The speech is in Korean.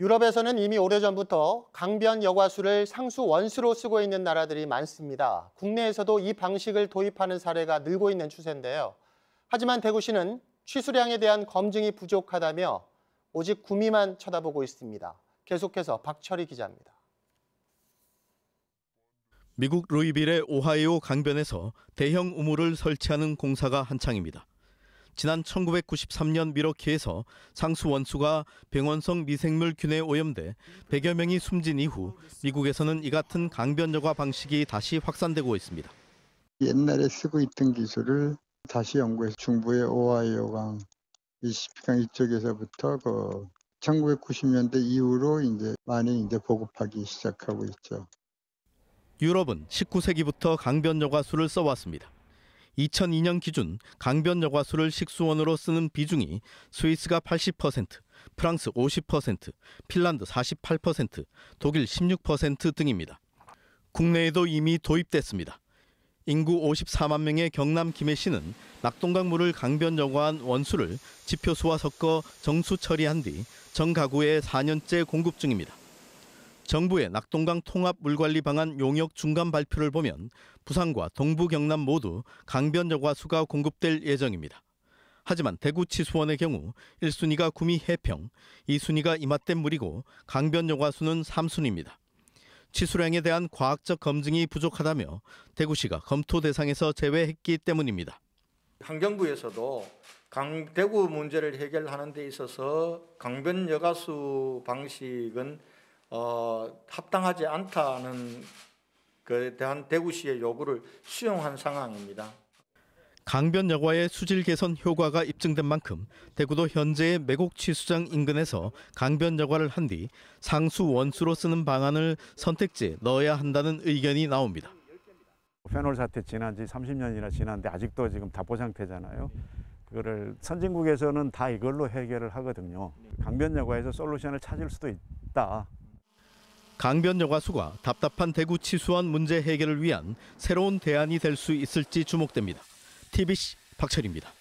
유럽에서는 이미 오래전부터 강변 여과수를 상수 원수로 쓰고 있는 나라들이 많습니다. 국내에서도 이 방식을 도입하는 사례가 늘고 있는 추세인데요. 하지만 대구시는 취수량에 대한 검증이 부족하다며 오직 구미만 쳐다보고 있습니다. 계속해서 박철희 기자입니다. 미국 루이빌의 오하이오 강변에서 대형 우물을 설치하는 공사가 한창입니다. 지난 1993년 미러키에서 상수 원수가 병원성 미생물균에 오염돼 100여 명이 숨진 이후 미국에서는 이 같은 강변여과 방식이 다시 확산되고 있습니다. 옛날에 쓰고 있던 기술을 다시 연구해서 중부의 오하이오강, 미시피강 이쪽에서부터 그 1990년대 이후로 이제 많이 이제 보급하기 시작하고 있죠. 유럽은 19세기부터 강변 여과수를 써왔습니다. 2002년 기준 강변여과 수를 식수원으로 쓰는 비중이 스위스가 80%, 프랑스 50%, 핀란드 48%, 독일 16% 등입니다. 국내에도 이미 도입됐습니다. 인구 54만 명의 경남 김해시는 낙동강물을 강변여과한 원수를 지표수와 섞어 정수 처리한 뒤 정가구에 4년째 공급 중입니다. 정부의 낙동강 통합 물관리 방안 용역 중간 발표를 보면 부산과 동부 경남 모두 강변여과 수가 공급될 예정입니다. 하지만 대구 치수원의 경우 1순위가 구미 해평, 2순위가 이맛댐물이고 강변여과 수는 3순위입니다. 치수량에 대한 과학적 검증이 부족하다며 대구시가 검토 대상에서 제외했기 때문입니다. 환경부에서도 강, 대구 문제를 해결하는 데 있어서 강변 여가수 방식은 어, 합당하지 않다는 그에 대한 대구시의 요구를 수용한 상황입니다. 강변 여과의 수질 개선 효과가 입증된 만큼 대구도 현재의 매곡취수장 인근에서 강변 여과를 한 뒤 상수 원수로 쓰는 방안을 선택지에 넣어야 한다는 의견이 나옵니다. 페놀 사태 지난 지 30년이나 지났는데 아직도 지금 답보 상태잖아요. 그거를 선진국에서는 다 이걸로 해결을 하거든요. 강변 여과에서 솔루션을 찾을 수도 있다. 강변여가 수가 답답한 대구 치수한 문제 해결을 위한 새로운 대안이 될 수 있을지 주목됩니다. TBC 박철입니다.